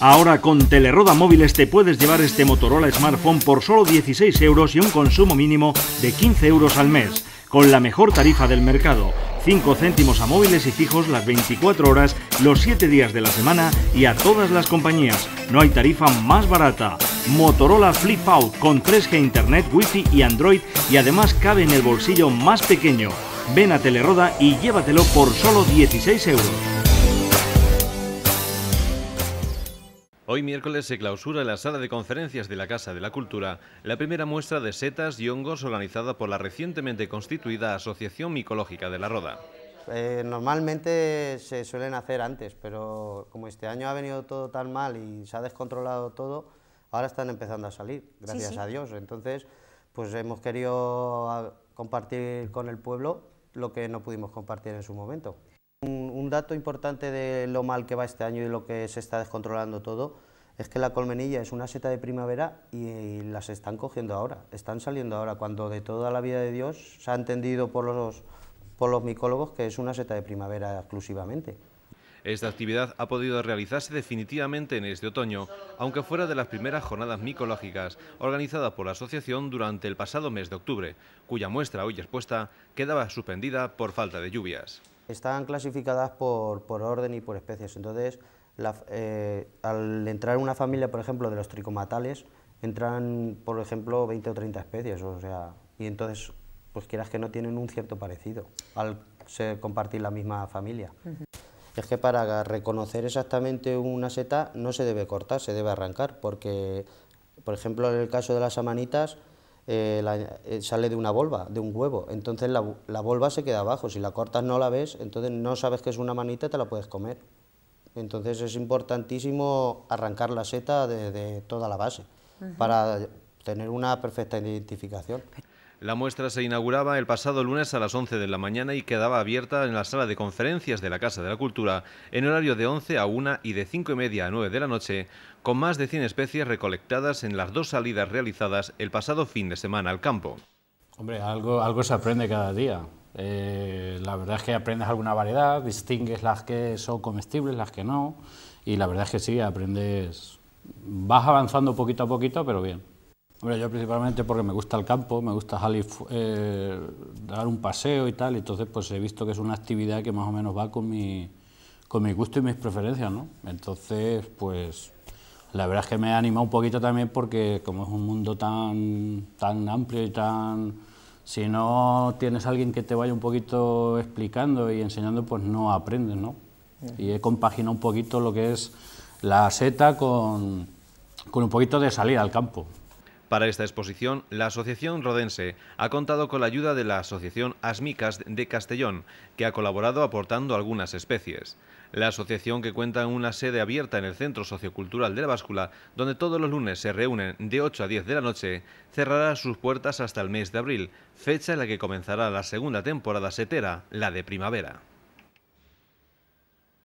Ahora con Teleroda Móviles te puedes llevar este Motorola Smartphone por solo 16 euros y un consumo mínimo de 15 euros al mes, con la mejor tarifa del mercado. 5 céntimos a móviles y fijos las 24 horas, los 7 días de la semana y a todas las compañías. No hay tarifa más barata. Motorola Flip Out con 3G Internet, Wi-Fi y Android y además cabe en el bolsillo más pequeño. Ven a Teleroda y llévatelo por solo 16 euros. Hoy miércoles se clausura en la sala de conferencias de la Casa de la Cultura la primera muestra de setas y hongos organizada por la recientemente constituida Asociación Micológica de la Roda. Eh, normalmente se suelen hacer antes, pero como este año ha venido todo tan mal y se ha descontrolado todo, ahora están empezando a salir, gracias a Dios. Entonces, pues hemos querido ah, compartir con el pueblo lo que no pudimos compartir en su momento dato importante de lo mal que va este año y lo que se está descontrolando todo es que la colmenilla es una seta de primavera y, las están cogiendo ahora, están saliendo ahora, cuando de toda la vida de Dios se ha entendido por los, por los micólogos que es una seta de primavera exclusivamente. Esta actividad ha podido realizarse definitivamente en este otoño, aunque fuera de las primeras jornadas micológicas organizadas por la asociación durante el pasado mes de octubre, cuya muestra hoy expuesta quedaba suspendida por falta de lluvias. Están clasificadas por, orden y por especies, entonces eh, al entrar una familia, por ejemplo, de los tricomatales, entran, por ejemplo, 20 o 30 especies, o sea, y entonces, pues quieras que no tienen un cierto parecido al compartir la misma familia. Es que para reconocer exactamente una seta no se debe cortar, se debe arrancar, porque, por ejemplo, en el caso de las amanitas, eh, la, eh, sale de una volva, de un huevo, entonces la, bolva volva se queda abajo, si la cortas no la ves, entonces no sabes que es una manita, te la puedes comer. Entonces es importantísimo arrancar la seta de, toda la base para tener una perfecta identificación. La muestra se inauguraba el pasado lunes a las 11 de la mañana y quedaba abierta en la sala de conferencias de la Casa de la Cultura en horario de 11 a 1 y de 5 y media a 9 de la noche, con más de 100 especies recolectadas en las dos salidas realizadas el pasado fin de semana al campo. Hombre, algo, algo se aprende cada día. Eh, la verdad es que aprendes alguna variedad, distingues las que son comestibles, las que no, y la verdad es que sí, aprendes, vas avanzando poquito a poquito, pero bien yo principalmente porque me gusta el campo, me gusta salir, eh, dar un paseo y tal, entonces pues he visto que es una actividad que más o menos va con mi, gusto y mis preferencias, ¿no? Entonces, pues la verdad es que me ha animado un poquito también porque como es un mundo tan, tan amplio y tan... Si no tienes alguien que te vaya un poquito explicando y enseñando, pues no aprendes, ¿no? Y he compaginado un poquito lo que es la seta con un poquito de salir al campo, para esta exposición, la Asociación Rodense ha contado con la ayuda de la Asociación Asmicas de Castellón, que ha colaborado aportando algunas especies. La asociación que cuenta una sede abierta en el Centro Sociocultural de la Báscula, donde todos los lunes se reúnen de 8 a 10 de la noche, cerrará sus puertas hasta el mes de abril, fecha en la que comenzará la segunda temporada setera, la de primavera.